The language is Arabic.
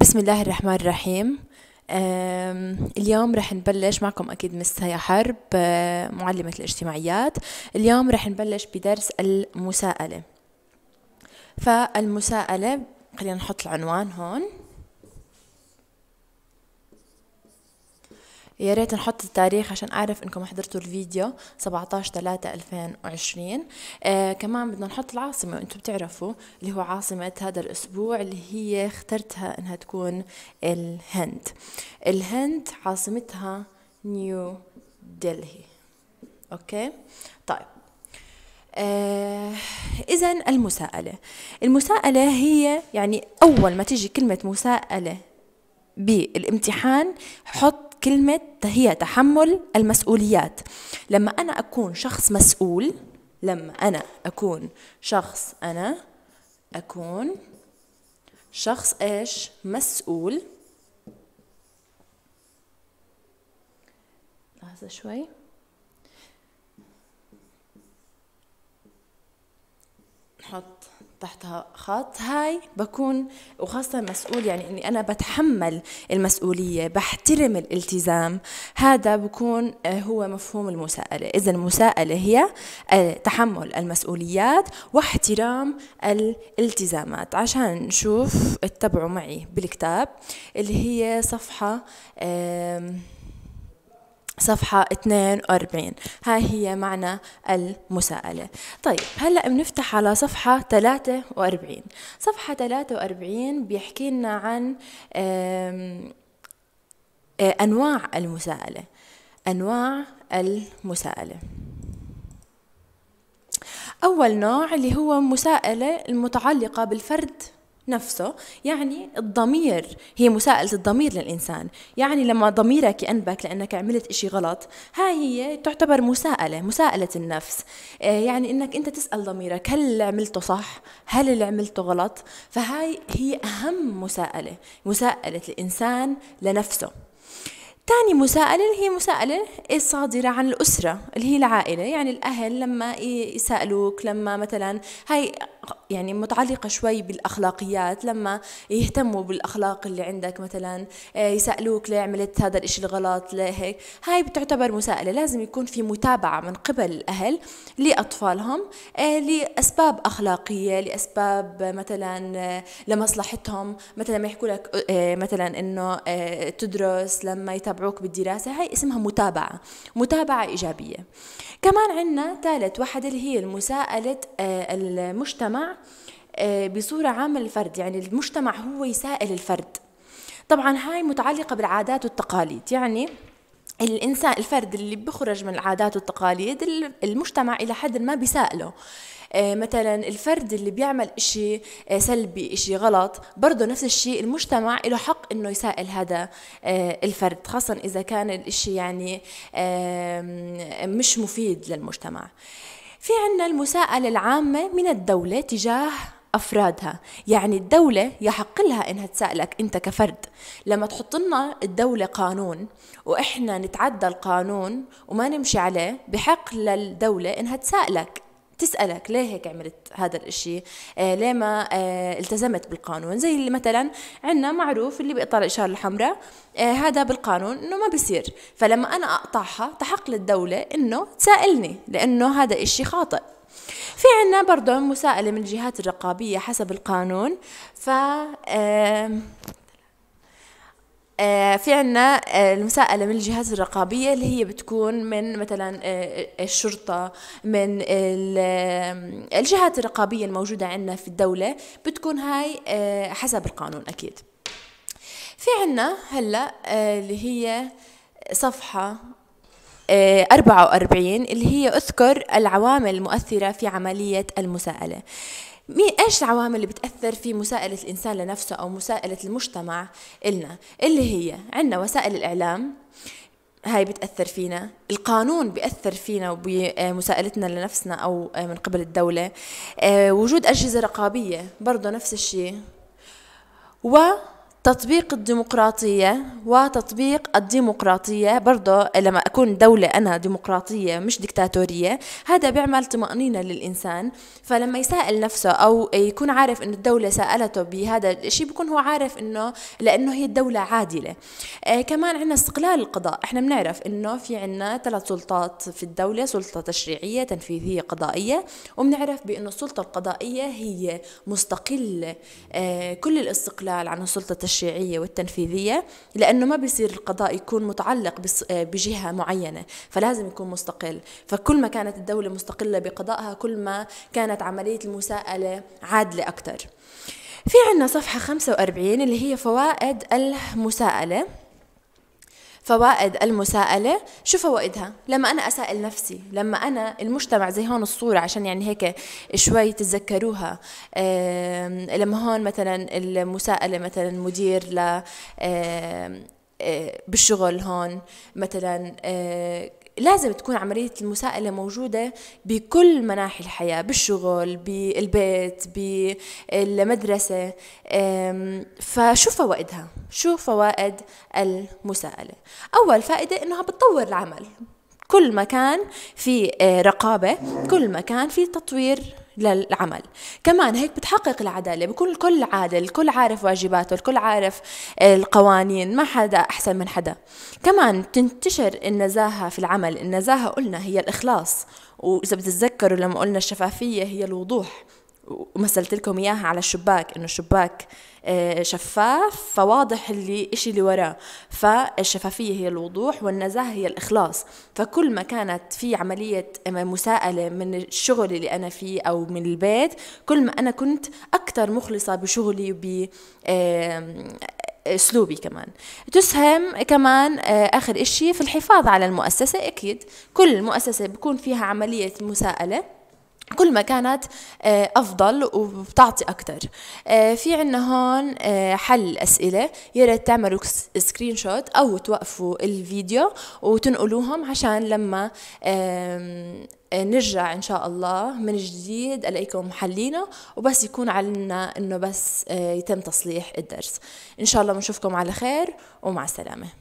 بسم الله الرحمن الرحيم اليوم رح نبلش معكم أكيد مس هيا حرب أه، معلمة الاجتماعيات اليوم رح نبلش بدرس المساءلة فالمساءلة خلينا نحط العنوان هون يا ريت نحط التاريخ عشان اعرف انكم حضرتوا الفيديو 17 3 2020 آه كمان بدنا نحط العاصمه وانتم بتعرفوا اللي هو عاصمه هذا الاسبوع اللي هي اخترتها انها تكون الهند الهند عاصمتها نيو دلهي اوكي طيب آه إذا المساءلة المساءلة هي يعني أول ما تيجي كلمة مساءلة بالامتحان حط كلمة هي تحمل المسؤوليات لما أنا أكون شخص مسؤول لما أنا أكون شخص أنا أكون شخص إيش مسؤول لحظة شوي بنحط تحتها خط هاي بكون وخاصة مسؤول يعني اني انا بتحمل المسؤولية بحترم الالتزام هذا بكون آه، هو مفهوم المساءلة اذا المساءلة هي آه، تحمل المسؤوليات واحترام الالتزامات عشان نشوف اتبعوا معي بالكتاب اللي هي صفحة صفحة 42 هاي هي معنى المساءلة طيب هلأ بنفتح على صفحة 43 صفحة 43 بيحكي لنا عن آه، أنواع المساءلة أنواع المساءلة أول نوع اللي هو مساءلة المتعلقة بالفرد نفسه يعني الضمير هي مساءلة الضمير للإنسان يعني لما ضميرك ينبك لأنك عملت إشي غلط هاي هي تعتبر مساءلة مساءلة النفس آه، يعني إنك أنت تسأل ضميرك هل اللي عملته صح هل اللي عملته غلط فهاي هي أهم مساءلة مساءلة الإنسان لنفسه تاني مساءلة هي مساءلة صادرة عن الأسرة اللي هي العائلة يعني الأهل لما يسألوك لما مثلا هاي يعني متعلقة شوي بالأخلاقيات لما يهتموا بالأخلاق اللي عندك مثلا آه، يسألوك ليه عملت هذا الإشي الغلط ليه هيك هاي بتعتبر مساءلة لازم يكون في متابعة من قبل الأهل لأطفالهم آه، لأسباب أخلاقية لأسباب مثلا آه، لمصلحتهم مثلا ما يحكوا لك مثلا إنه تدرس لما يتابعوا يتابعوك بالدراسة هاي اسمها متابعة متابعة إيجابية كمان عندنا ثالث وحدة اللي هي مساءلة آه، المجتمع آه، بصورة عامة للفرد يعني المجتمع هو يسائل الفرد طبعا هاي متعلقة بالعادات والتقاليد يعني الانسان الفرد اللي بخرج من العادات والتقاليد المجتمع الى حد ما بيسائله آه، مثلا الفرد اللي بيعمل إشي آه، سلبي إشي غلط برضه نفس الشيء المجتمع له حق إنه يسائل هذا آه، الفرد خاصة إذا كان الإشي يعني مش مفيد للمجتمع في عنا المساءلة العامة من الدولة تجاه افرادها يعني الدوله يحق لها انها تسالك انت كفرد لما تحط لنا الدوله قانون واحنا نتعدى القانون وما نمشي عليه بحق للدوله انها تسالك تسألك ليه هيك عملت هذا الإشي آه ليه ما آه التزمت بالقانون زي اللي مثلا عندنا معروف اللي بيقطع الإشارة الحمراء آه هذا بالقانون إنه ما بصير فلما أنا أقطعها تحق للدولة إنه تسائلني لأنه هذا إشي خاطئ في عنا برضه مساءلة من الجهات الرقابية حسب القانون ف في عنا المساءلة من الجهات الرقابية اللي هي بتكون من مثلا الشرطة من الجهات الرقابية الموجودة عندنا في الدولة بتكون هاي حسب القانون أكيد في عنا هلأ اللي هي صفحة 44 اللي هي أذكر العوامل المؤثرة في عملية المساءلة مين ايش العوامل اللي بتاثر في مساءله الانسان لنفسه او مساءله المجتمع النا اللي هي عندنا وسائل الاعلام هاي بتأثر فينا القانون بيأثر فينا وبمساءلتنا لنفسنا أو من قبل الدولة آه، وجود أجهزة رقابية برضه نفس الشيء و تطبيق الديمقراطية وتطبيق الديمقراطية برضه لما أكون دولة أنا ديمقراطية مش دكتاتورية هذا بيعمل طمأنينة للإنسان فلما يسأل نفسه أو يكون عارف إنه الدولة سألته بهذا الشيء بيكون هو عارف إنه لأنه هي الدولة عادلة آه كمان عندنا استقلال القضاء إحنا بنعرف إنه في عندنا ثلاث سلطات في الدولة سلطة تشريعية تنفيذية قضائية وبنعرف بإنه السلطة القضائية هي مستقلة آه كل الاستقلال عن السلطة التشريعية التشريعية والتنفيذية لأنه ما بيصير القضاء يكون متعلق بجهة معينة فلازم يكون مستقل فكل ما كانت الدولة مستقلة بقضائها كل ما كانت عملية المساءلة عادلة أكثر في عنا صفحة 45 اللي هي فوائد المساءلة فوائد المساءلة شو فوائدها؟ لما أنا أسائل نفسي لما أنا المجتمع زي هون الصورة عشان يعني هيك شوي تتذكروها لما هون مثلا المساءلة مثلا مدير ل آه، بالشغل هون مثلا آه، لازم تكون عملية المساءلة موجودة بكل مناحي الحياة بالشغل بالبيت بالمدرسة فشو فوائدها؟ شو فوائد المساءلة؟ أول فائدة إنها بتطور العمل كل ما كان في آه، رقابة كل ما كان في تطوير للعمل كمان هيك بتحقق العدالة بكون الكل عادل الكل عارف واجباته الكل عارف القوانين ما حدا أحسن من حدا كمان تنتشر النزاهة في العمل النزاهة قلنا هي الإخلاص وإذا بتتذكروا لما قلنا الشفافية هي الوضوح ومثلت لكم اياها على الشباك انه الشباك آه، شفاف فواضح اللي إشي اللي وراه فالشفافيه هي الوضوح والنزاهه هي الاخلاص فكل ما كانت في عمليه آه، مساءله من الشغل اللي انا فيه او من البيت كل ما انا كنت اكثر مخلصه بشغلي ب اسلوبي كمان تسهم كمان آه، اخر اشي في الحفاظ على المؤسسه اكيد كل مؤسسه بكون فيها عمليه مساءله كل ما كانت آه، أفضل وبتعطي أكتر آه، في عنا هون آه، حل أسئلة يا ريت تعملوا سكرين شوت أو توقفوا الفيديو وتنقلوهم عشان لما نرجع إن شاء الله من جديد ألاقيكم حلينا وبس يكون علينا إنه بس يتم تصليح الدرس إن شاء الله بنشوفكم على خير ومع السلامة